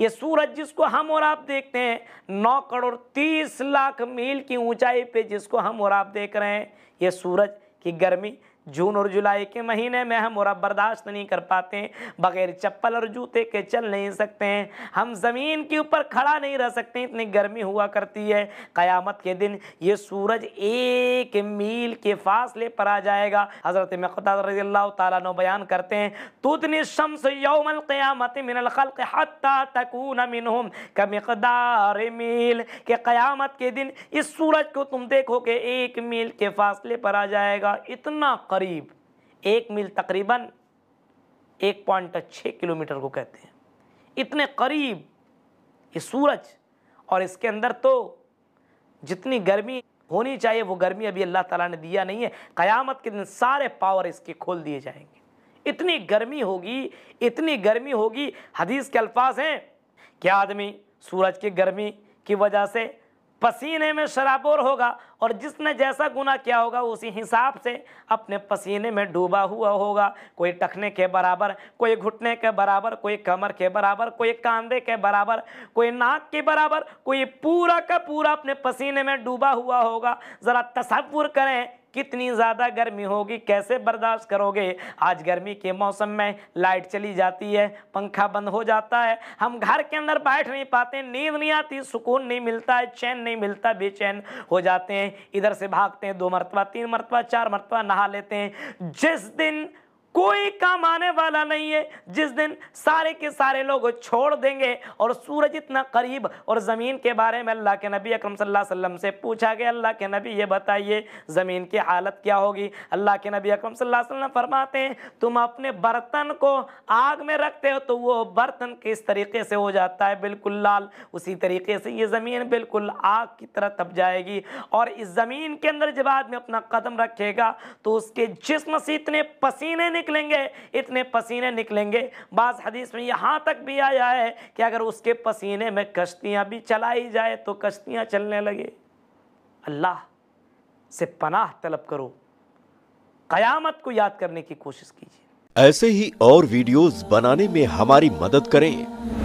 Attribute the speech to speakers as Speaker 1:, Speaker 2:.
Speaker 1: ये सूरज जिसको हम और आप देखते हैं नौ करोड़ तीस लाख मील की ऊंचाई पे जिसको हम और आप देख रहे हैं ये सूरज की गर्मी जून और जुलाई के महीने में हम और बर्दाश्त नहीं कर पाते बग़ैर चप्पल और जूते के चल नहीं सकते हैं हम ज़मीन के ऊपर खड़ा नहीं रह सकते इतनी गर्मी हुआ करती है क़यामत के दिन ये सूरज एक मील के फासले पर आ जाएगा हज़रत मकदार बयान करते हैं तुतनी शम्स यौमल क़यामत मिनल खल्क़ हत्ता तकून मिनहुम का मकदार मील के क़यामत के दिन इस सूरज को तुम देखोगे एक मील के फासले पर आ जाएगा इतना करीब एक मील तकरीबन एक पॉइंट छः किलोमीटर को कहते हैं इतने करीब ये सूरज और इसके अंदर तो जितनी गर्मी होनी चाहिए वो गर्मी अभी अल्लाह ताला ने दिया नहीं है क़यामत के दिन सारे पावर इसके खोल दिए जाएंगे इतनी गर्मी होगी इतनी गर्मी होगी हदीस के अल्फाज हैं कि आदमी सूरज की गर्मी की वजह से पसीने में शराबोर होगा और जिसने जैसा गुना किया होगा उसी हिसाब से अपने पसीने में डूबा हुआ होगा कोई टखने के बराबर कोई घुटने के बराबर कोई कमर के बराबर कोई कांधे के बराबर कोई नाक के बराबर कोई पूरा का पूरा अपने पसीने में डूबा हुआ होगा ज़रा तस्वुर करें कितनी ज़्यादा गर्मी होगी कैसे बर्दाश्त करोगे आज गर्मी के मौसम में लाइट चली जाती है पंखा बंद हो जाता है हम घर के अंदर बैठ नहीं पाते नींद नहीं आती सुकून नहीं मिलता है चैन नहीं मिलता बेचैन हो जाते हैं इधर से भागते हैं दो मरतबा तीन मरतबा चार मरतबा नहा लेते हैं जिस दिन कोई काम आने वाला नहीं है जिस दिन सारे के सारे लोग छोड़ देंगे और सूरज इतना करीब और ज़मीन के बारे में अल्लाह के नबी अकरम सल्लल्लाहु अलैहि वसल्लम से पूछा गया अल्लाह के नबी ये बताइए ज़मीन की हालत क्या होगी अल्लाह के नबी अकरम सल्लल्लाहु अलैहि वसल्लम फरमाते हैं तुम अपने बर्तन को आग में रखते हो तो वो बर्तन किस तरीके से हो जाता है बिल्कुल लाल उसी तरीके से ये ज़मीन बिल्कुल आग की तरह तप जाएगी और इस ज़मीन के अंदर जब आदमी अपना कदम रखेगा तो उसके जिसम से इतने पसीने निकलेंगे इतने पसीने निकलेंगे बाज़ हदीस में यहाँ तक भी आया है कि अगर उसके पसीने में कश्तियाँ भी चलाई जाए तो कश्तियाँ चलने लगे अल्लाह से पनाह तलब करो क़यामत को याद करने की कोशिश कीजिए ऐसे ही और वीडियोस बनाने में हमारी मदद करें